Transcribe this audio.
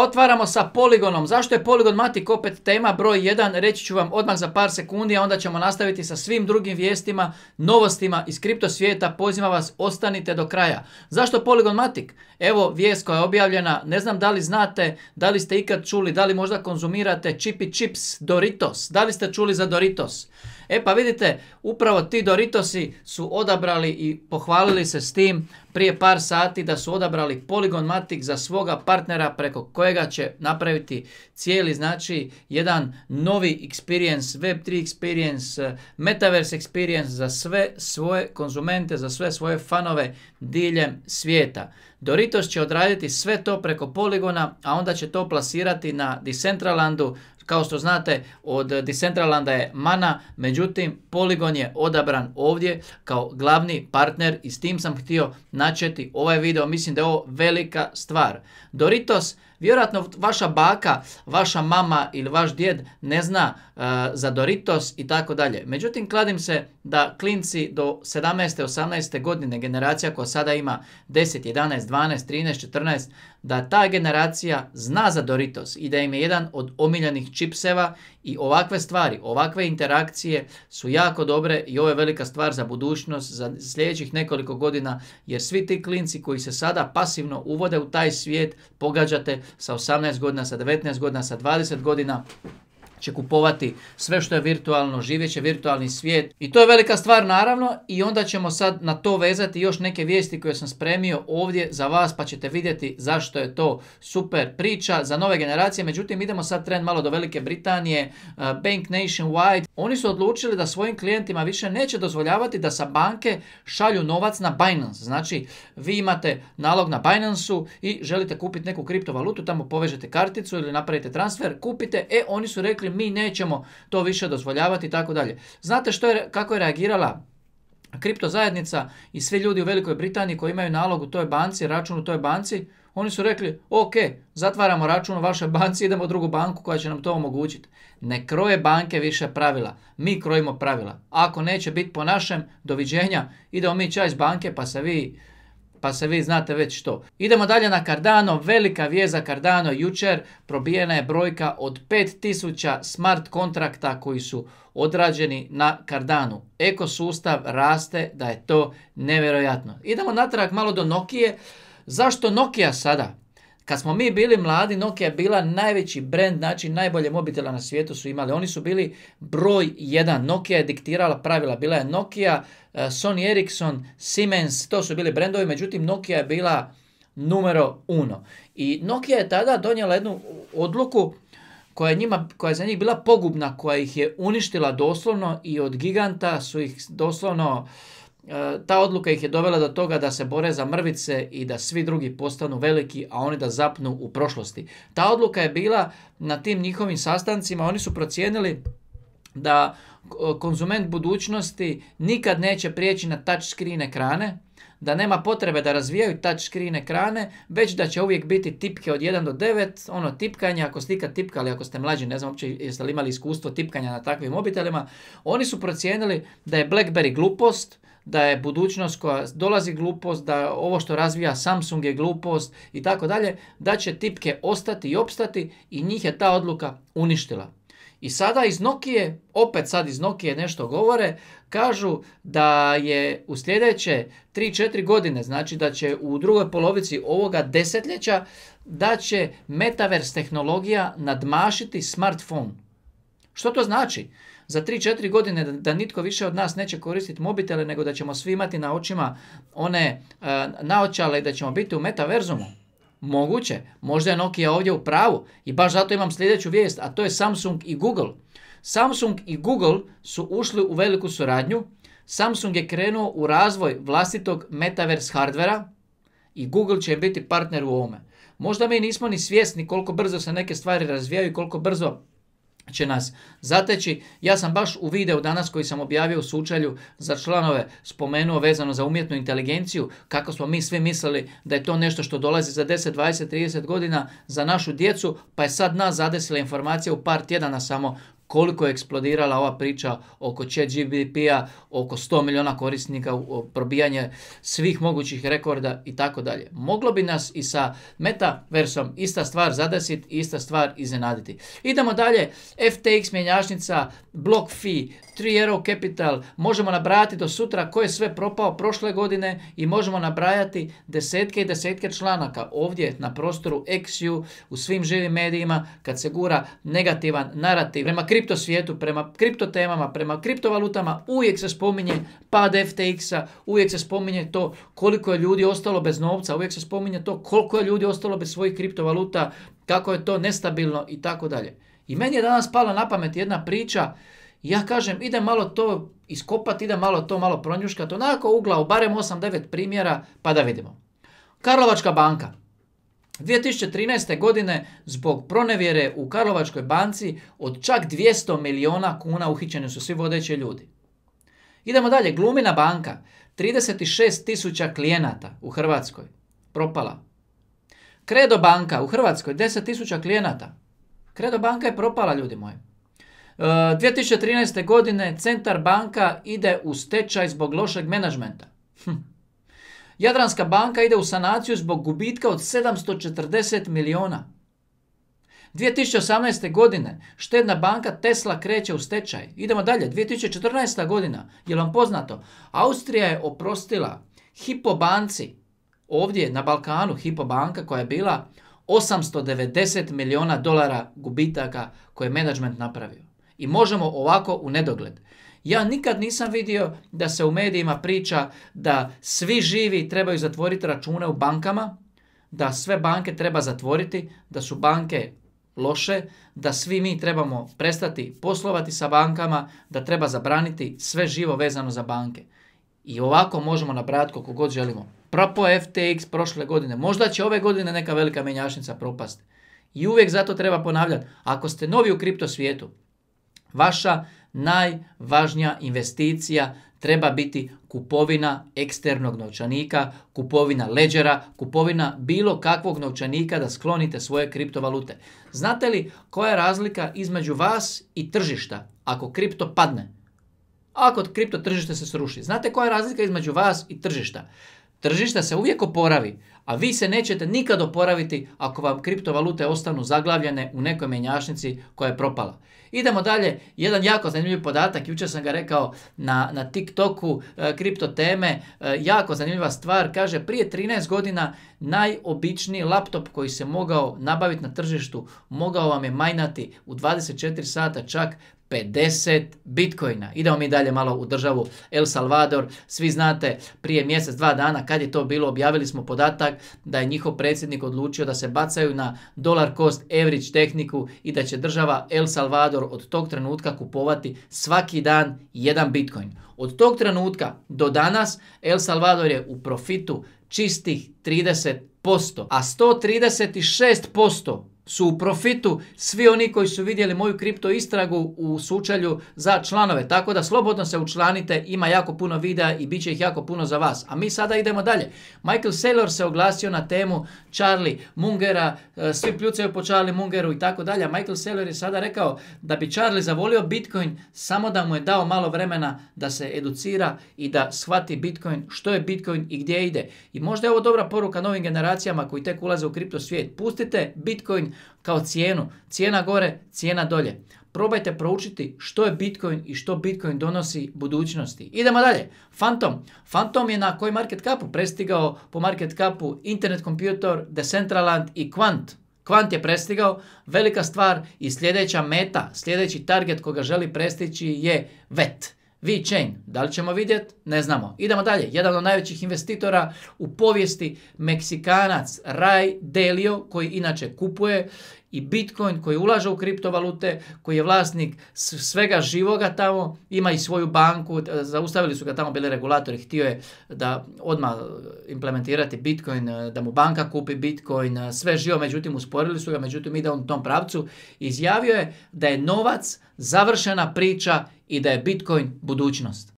Otvaramo sa poligonom. Zašto je poligon Matic opet tema broj 1? Reći ću vam odmah za par sekundi, a onda ćemo nastaviti sa svim drugim vijestima, novostima iz kripto svijeta. Pozivam vas, ostanite do kraja. Zašto poligon Matic? Evo vijest koja je objavljena. Ne znam da li znate, da li ste ikad čuli, da li možda konzumirate Chippy Chips Doritos. Da li ste čuli za Doritos? E pa vidite, upravo ti Doritosi su odabrali i pohvalili se s tim prije par sati da su odabrali poligon Matic za svoga partnera preko koje kojega će napraviti cijeli znači jedan novi experience, web3 experience, eh, metaverse experience za sve svoje konzumente, za sve svoje fanove diljem svijeta. Doritos će odraditi sve to preko poligona, a onda će to plasirati na Decentralandu, kao što znate, od Decentralanda je mana, međutim, poligon je odabran ovdje kao glavni partner i s tim sam htio načeti ovaj video. Mislim da je ovo velika stvar. Doritos Vjerojatno vaša baka, vaša mama ili vaš djed ne zna Zadoritos e, za Doritos i tako dalje. Međutim, kladim se da klinci do 17. 18. godine, generacija koja sada ima 10, 11, 12, 13, 14, da ta generacija zna za Doritos i da im je jedan od omiljenih čipseva i ovakve stvari, ovakve interakcije su jako dobre i ovo je velika stvar za budućnost, za sljedećih nekoliko godina, jer svi ti klinci koji se sada pasivno uvode u taj svijet, pogađate sa 18 godina, sa 19 godina, sa 20 godina, će kupovati sve što je virtualno, živjet će virtualni svijet i to je velika stvar naravno i onda ćemo sad na to vezati još neke vijesti koje sam spremio ovdje za vas pa ćete vidjeti zašto je to super priča za nove generacije. Međutim idemo sad trend malo do Velike Britanije, eh, Bank Nationwide. Oni su odlučili da svojim klijentima više neće dozvoljavati da sa banke šalju novac na Binance. Znači vi imate nalog na Binance-u i želite kupiti neku kriptovalutu, tamo povežete karticu ili napravite transfer, kupite, e oni su rekli Dakle, mi nećemo to više dozvoljavati i tako dalje. Znate što je, kako je reagirala kripto zajednica i svi ljudi u Velikoj Britaniji koji imaju nalog u toj banci, račun u toj banci, oni su rekli, ok, zatvaramo račun u vašoj banci, idemo u drugu banku koja će nam to omogućiti. Ne kroje banke više pravila, mi krojimo pravila. Ako neće biti po našem, doviđenja, idemo mi čaj iz banke pa se vi pa se vi znate već što. Idemo dalje na Cardano, velika vijeza Cardano jučer probijena je brojka od 5000 smart kontrakta koji su odrađeni na Eko Ekosustav raste da je to nevjerojatno. Idemo natrag malo do Nokije. Zašto Nokia sada? Kad smo mi bili mladi, Nokia je bila najveći brand, znači najbolje mobitela na svijetu su imali. Oni su bili broj jedan. Nokia je diktirala pravila. Bila je Nokia, eh, Sony Ericsson, Siemens, to su bili brendovi. Međutim, Nokia je bila numero uno. I Nokia je tada donijela jednu odluku koja je, njima, koja je za njih bila pogubna, koja ih je uništila doslovno i od giganta su ih doslovno E, ta odluka ih je dovela do toga da se bore za mrvice i da svi drugi postanu veliki, a oni da zapnu u prošlosti. Ta odluka je bila na tim njihovim sastancima, oni su procijenili da e, konzument budućnosti nikad neće prijeći na touch screen ekrane, da nema potrebe da razvijaju screen ekrane, već da će uvijek biti tipke od 1 do 9, ono tipkanje, ako ste ikad tipkali, ako ste mlađi, ne znam uopće jeste li imali iskustvo tipkanja na takvim mobitelima, oni su procijenili da je BlackBerry glupost, da je budućnost koja dolazi glupost, da ovo što razvija Samsung je glupost i tako dalje, da će tipke ostati i opstati i njih je ta odluka uništila. I sada iz Nokije, opet sad iz Nokije nešto govore, kažu da je u sljedeće 3-4 godine, znači da će u drugoj polovici ovoga desetljeća, da će metavers tehnologija nadmašiti smartphone. Što to znači? za 3-4 godine da nitko više od nas neće koristiti mobitele nego da ćemo svi imati na očima one e, naočale i da ćemo biti u metaverzumu. Moguće, možda je Nokia ovdje u pravu i baš zato imam sljedeću vijest, a to je Samsung i Google. Samsung i Google su ušli u veliku suradnju, Samsung je krenuo u razvoj vlastitog metaverse hardvera i Google će biti partner u ovome. Možda mi nismo ni svjesni koliko brzo se neke stvari razvijaju i koliko brzo će nas zateći. Ja sam baš u videu danas koji sam objavio u sučelju za članove spomenuo vezano za umjetnu inteligenciju, kako smo mi svi mislili da je to nešto što dolazi za 10, 20, 30 godina za našu djecu, pa je sad nas zadesila informacija u par tjedana samo koliko je eksplodirala ova priča oko chat GBP-a, oko 100 milijuna korisnika, probijanje svih mogućih rekorda i tako dalje. Moglo bi nas i sa metaversom ista stvar zadesiti ista stvar iznenaditi. Idemo dalje, FTX mjenjačnica, BlockFi, fee, 3 euro capital, možemo nabrajati do sutra ko je sve propao prošle godine i možemo nabrajati desetke i desetke članaka ovdje na prostoru XU, u svim živim medijima kad se gura negativan narativ prema kripto svijetu, prema kripto temama, prema kriptovalutama, uvijek se spominje pad FTX-a, uvijek se spominje to koliko je ljudi ostalo bez novca, uvijek se spominje to koliko je ljudi ostalo bez svojih kriptovaluta, kako je to nestabilno i tako dalje. I meni je danas pala na pamet jedna priča, ja kažem idem malo to iskopati, idem malo to malo pronjuškati, onako uglao, barem 8-9 primjera pa da vidimo. Karlovačka banka, 2013. godine zbog pronevjere u Karlovačkoj banci od čak 200 milijuna kuna uhićeni su svi vodeći ljudi. Idemo dalje, Glumina banka, 36 tisuća klijenata u Hrvatskoj, propala. kredo banka u Hrvatskoj, 10 tisuća klijenata. Credo banka je propala, ljudi moji. 2013. E, godine Centar banka ide u stečaj zbog lošeg menadžmenta. Hm. Jadranska banka ide u sanaciju zbog gubitka od 740 miliona. 2018. godine štedna banka Tesla kreće u stečaj. Idemo dalje, 2014. godina, je vam poznato? Austrija je oprostila Hipo banci, ovdje na Balkanu Hipo banka koja je bila 890 miliona dolara gubitaka koje je menadžment napravio. I možemo ovako u nedogled. Ja nikad nisam vidio da se u medijima priča da svi živi trebaju zatvoriti račune u bankama, da sve banke treba zatvoriti, da su banke loše, da svi mi trebamo prestati poslovati sa bankama, da treba zabraniti sve živo vezano za banke. I ovako možemo nabrati koliko god želimo. Propo FTX prošle godine, možda će ove godine neka velika menjašnica propasti. I uvijek zato treba ponavljati, ako ste novi u kripto svijetu, vaša najvažnija investicija treba biti kupovina eksternog novčanika, kupovina ledžera, kupovina bilo kakvog novčanika da sklonite svoje kriptovalute. Znate li koja je razlika između vas i tržišta ako kripto padne? Ako kripto tržište se sruši. Znate koja je razlika između vas i tržišta? Tržišta se uvijek oporavi, a vi se nećete nikad oporaviti ako vam kriptovalute ostanu zaglavljene u nekoj menjačnici koja je propala. Idemo dalje, jedan jako zanimljiv podatak, jučer sam ga rekao na, na TikToku, e, kripto teme, e, jako zanimljiva stvar, kaže prije 13 godina najobičniji laptop koji se mogao nabaviti na tržištu, mogao vam je majnati u 24 sata čak 50 bitcoina. Idemo mi dalje malo u državu El Salvador. Svi znate prije mjesec, dva dana kad je to bilo, objavili smo podatak da je njihov predsjednik odlučio da se bacaju na dolar cost average tehniku i da će država El Salvador od tog trenutka kupovati svaki dan jedan bitcoin. Od tog trenutka do danas El Salvador je u profitu čistih 30%, a 136% su u profitu svi oni koji su vidjeli moju kripto istragu u sučelju za članove. Tako da slobodno se učlanite, ima jako puno videa i bit će ih jako puno za vas. A mi sada idemo dalje. Michael Saylor se oglasio na temu Charlie Mungera, e, svi pljucaju po Charlie Mungeru i tako dalje. Michael Saylor je sada rekao da bi Charlie zavolio Bitcoin samo da mu je dao malo vremena da se educira i da shvati Bitcoin, što je Bitcoin i gdje ide. I možda je ovo dobra poruka novim generacijama koji tek ulaze u kripto svijet. Pustite Bitcoin kao cijenu. Cijena gore, cijena dolje. Probajte proučiti što je Bitcoin i što Bitcoin donosi budućnosti. Idemo dalje. Phantom. Phantom je na koji market capu prestigao po market capu Internet Computer, Decentraland i Quant. Kvant je prestigao, velika stvar i sljedeća meta, sljedeći target koga želi prestići je VET. VeChain. Da li ćemo vidjeti? Ne znamo. Idemo dalje. Jedan od najvećih investitora u povijesti, Meksikanac Ray Delio, koji inače kupuje i Bitcoin, koji ulaže u kriptovalute, koji je vlasnik svega živoga tamo, ima i svoju banku, e, zaustavili su ga tamo bili regulatori, htio je da odmah e, implementirati Bitcoin, e, da mu banka kupi Bitcoin, sve živo, međutim usporili su ga, međutim ide on u tom pravcu, izjavio je da je novac završena priča i da je Bitcoin budućnost.